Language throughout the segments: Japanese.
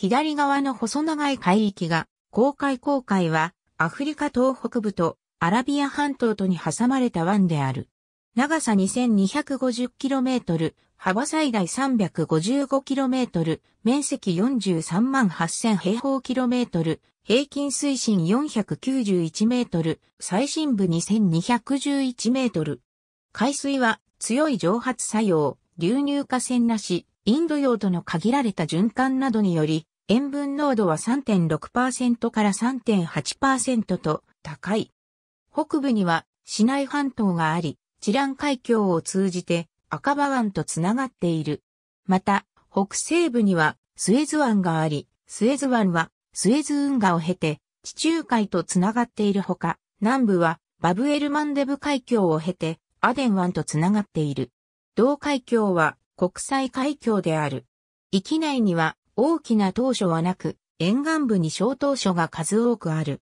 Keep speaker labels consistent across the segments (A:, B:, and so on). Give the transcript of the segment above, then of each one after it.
A: 左側の細長い海域が、公海公海は、アフリカ東北部とアラビア半島とに挟まれた湾である。長さ 2250km、幅最大 355km、面積43万8000平方キロメートル、平均水深491メートル、最深部2211メートル。海水は強い蒸発作用、流入化線なし、インド洋との限られた循環などにより、塩分濃度は3.6%から3.8%と高い。北部には市内半島があり、チラン海峡を通じて赤羽湾とつながっている。また、北西部にはスエズ湾があり、スエズ湾はスエズ運河を経て地中海とつながっているほか、南部はバブエルマンデブ海峡を経てアデン湾とつながっている。同海峡は国際海峡である。域内には大きな島嶼はなく、沿岸部に小島嶼が数多くある。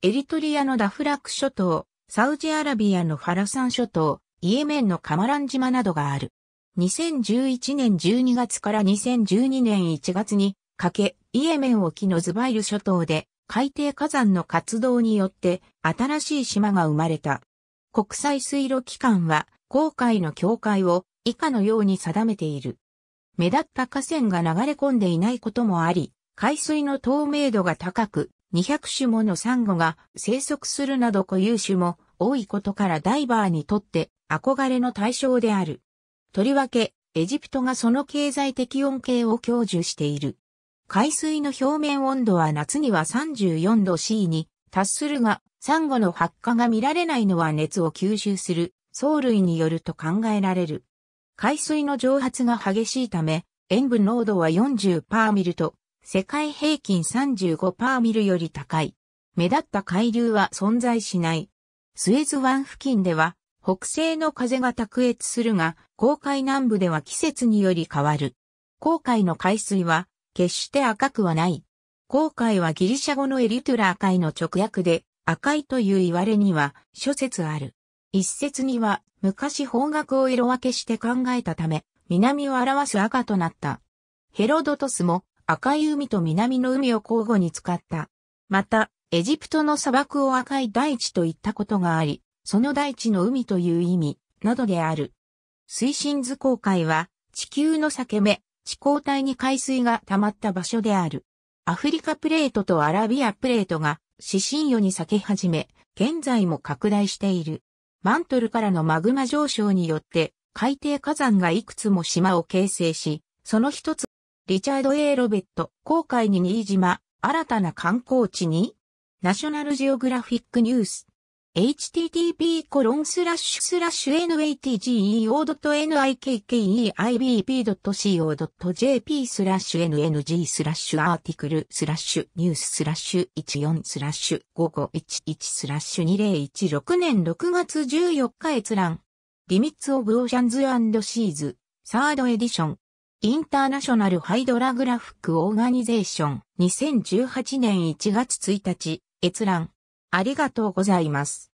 A: エリトリアのダフラク諸島、サウジアラビアのファラサン諸島、イエメンのカマラン島などがある。2011年12月から2012年1月にかけ、イエメン沖のズバイル諸島で海底火山の活動によって新しい島が生まれた。国際水路機関は、航海の境界を以下のように定めている。目立った河川が流れ込んでいないこともあり、海水の透明度が高く、200種ものサンゴが生息するなど固有種も多いことからダイバーにとって憧れの対象である。とりわけ、エジプトがその経済的恩恵を享受している。海水の表面温度は夏には34度 C に達するが、サンゴの発火が見られないのは熱を吸収する藻類によると考えられる。海水の蒸発が激しいため、塩分濃度は40パーミルと、世界平均35パーミルより高い。目立った海流は存在しない。スエズ湾付近では、北西の風が卓越するが、航海南部では季節により変わる。航海の海水は、決して赤くはない。航海はギリシャ語のエリトゥラー海の直訳で、赤いという言われには諸説ある。一説には昔方角を色分けして考えたため、南を表す赤となった。ヘロドトスも赤い海と南の海を交互に使った。また、エジプトの砂漠を赤い大地と言ったことがあり、その大地の海という意味、などである。水深図公開は、地球の裂け目、地高帯に海水が溜まった場所である。アフリカプレートとアラビアプレートが、死神魚に裂け始め、現在も拡大している。マントルからのマグマ上昇によって、海底火山がいくつも島を形成し、その一つ、リチャード・ A・ ロベット、航海に新島、新たな観光地に、ナショナルジオグラフィックニュース、h t t p n a t e g e o n i k k e i b p c o j p スラッシュ ng スラッシュアーティクルスラッシュニューススラッシュ14スラッシュ5511スラッシュ2016年6月14日閲覧。リミッツ・オブ・オーシャンズ・シーズ、サードエディション。インターナショナル・ハイドラグラフック・オーガニゼーション。2018年1月1日、閲覧。ありがとうございます。